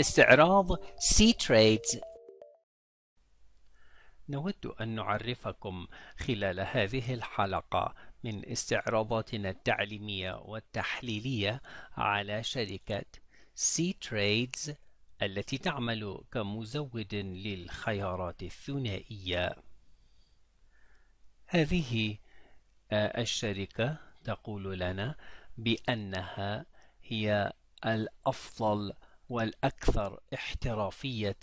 استعراض سي تريدز نود أن نعرفكم خلال هذه الحلقة من استعراضاتنا التعليمية والتحليلية على شركة سي تريدز التي تعمل كمزود للخيارات الثنائية هذه آه، الشركة تقول لنا بأنها هي الأفضل والأكثر احترافية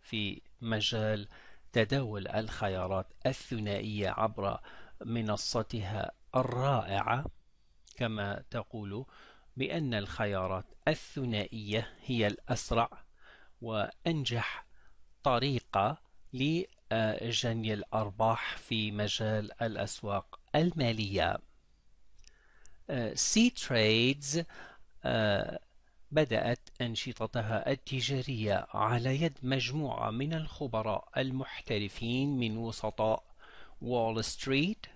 في مجال تداول الخيارات الثنائية عبر منصتها الرائعة كما تقول بأن الخيارات الثنائية هي الأسرع وأنجح طريقة لجني الأرباح في مجال الأسواق المالية سي آه، تريدز آه، بدأت أنشطتها التجارية على يد مجموعة من الخبراء المحترفين من وسطاء وول ستريت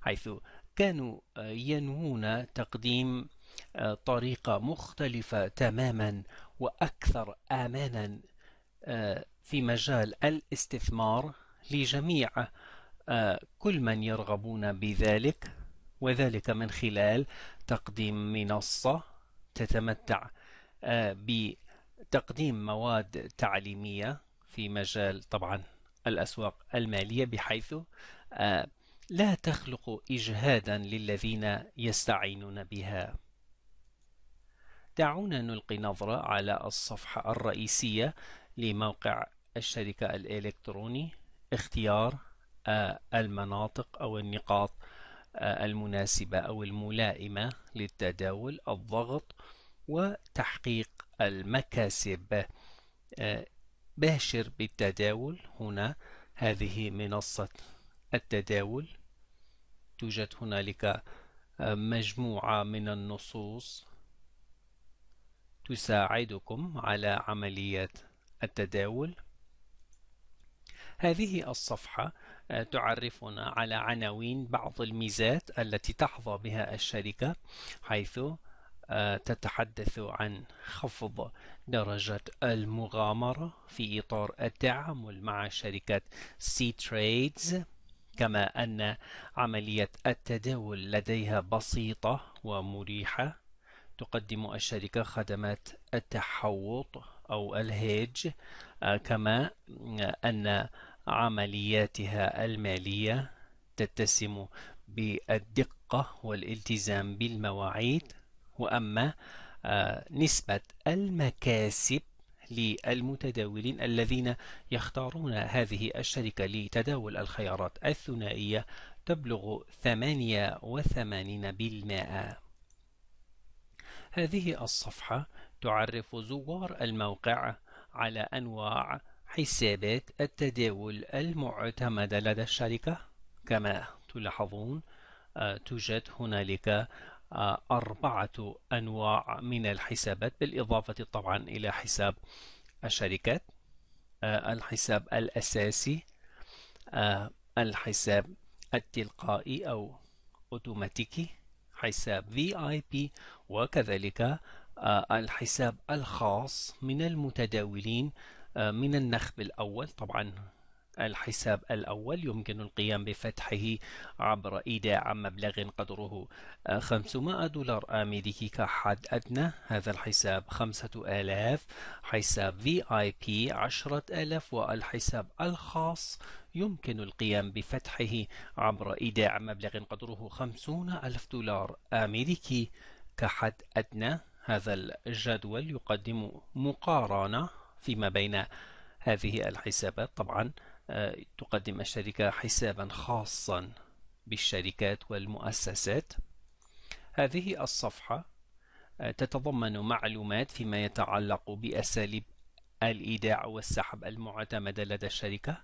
حيث كانوا آه، ينوون تقديم طريقة مختلفة تماما وأكثر آمانا في مجال الاستثمار لجميع كل من يرغبون بذلك وذلك من خلال تقديم منصة تتمتع آه، بتقديم مواد تعليمية في مجال طبعا الأسواق المالية بحيث آه، لا تخلق إجهادا للذين يستعينون بها دعونا نلقي نظرة على الصفحة الرئيسية لموقع الشركة الإلكتروني اختيار آه، المناطق أو النقاط المناسبة أو الملائمة للتداول الضغط وتحقيق المكاسب آه، باشر بالتداول هنا هذه منصة التداول توجد هنالك آه، مجموعة من النصوص تساعدكم على عملية التداول هذه الصفحة آه، تعرفنا على عناوين بعض الميزات التي تحظى بها الشركة حيث آه، تتحدث عن خفض درجة المغامرة في إطار التعامل مع شركة سي تريدز كما أن عملية التداول لديها بسيطة ومريحة تقدم الشركة خدمات التحوط أو الهيج آه، كما أن عملياتها المالية تتسم بالدقة والالتزام بالمواعيد وأما آه، نسبة المكاسب للمتداولين الذين يختارون هذه الشركة لتداول الخيارات الثنائية تبلغ 88% هذه الصفحة تعرف زوار الموقع على أنواع حسابات التداول المعتمدة لدى الشركة كما تلاحظون آه، توجد هنالك آه، أربعة أنواع من الحسابات بالإضافة طبعا إلى حساب الشركات آه، الحساب الأساسي الحساب التلقائي أو أوتوماتيكي حساب VIP وكذلك الحساب الخاص من المتداولين آه، من النخب الأول طبعا الحساب الأول يمكن القيام بفتحه عبر إيداع مبلغ قدره 500 آه، دولار أمريكي كحد أدنى هذا الحساب 5000 حساب VIP 10000 والحساب الخاص يمكن القيام بفتحه عبر إيداع مبلغ قدره 50 ألف دولار أمريكي كحد أدنى هذا الجدول يقدم مقارنة فيما بين هذه الحسابات طبعا آه، تقدم الشركة حسابا خاصا بالشركات والمؤسسات هذه الصفحة آه، تتضمن معلومات فيما يتعلق بأساليب الإيداع والسحب المعتمدة لدى الشركة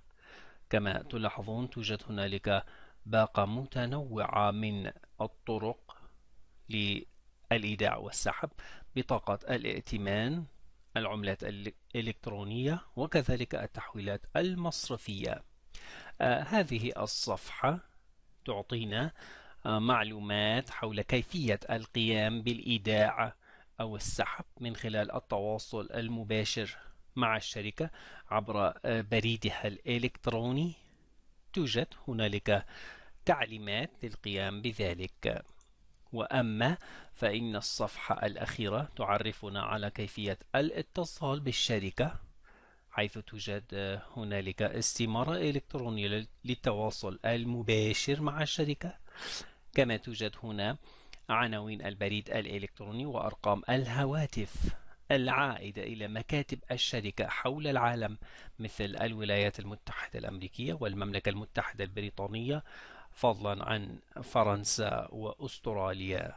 كما تلاحظون توجد هنالك باقة متنوعة من الطرق للإيداع والسحب بطاقة الائتمان العملات الإلكترونية وكذلك التحويلات المصرفية آه، هذه الصفحة تعطينا آه، معلومات حول كيفية القيام بالإيداع أو السحب من خلال التواصل المباشر مع الشركة عبر آه، بريدها الإلكتروني توجد هنالك تعليمات للقيام بذلك وأما فإن الصفحة الأخيرة تعرفنا على كيفية الاتصال بالشركة حيث توجد هنالك استمارة إلكترونية للتواصل المباشر مع الشركة كما توجد هنا عناوين البريد الإلكتروني وأرقام الهواتف العائدة إلى مكاتب الشركة حول العالم مثل الولايات المتحدة الأمريكية والمملكة المتحدة البريطانية فضلا عن فرنسا وأستراليا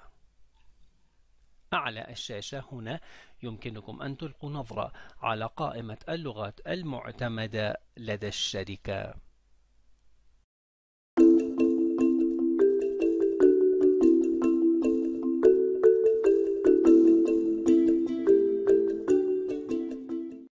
أعلى الشاشة هنا يمكنكم أن تلقوا نظرة على قائمة اللغات المعتمدة لدى الشركة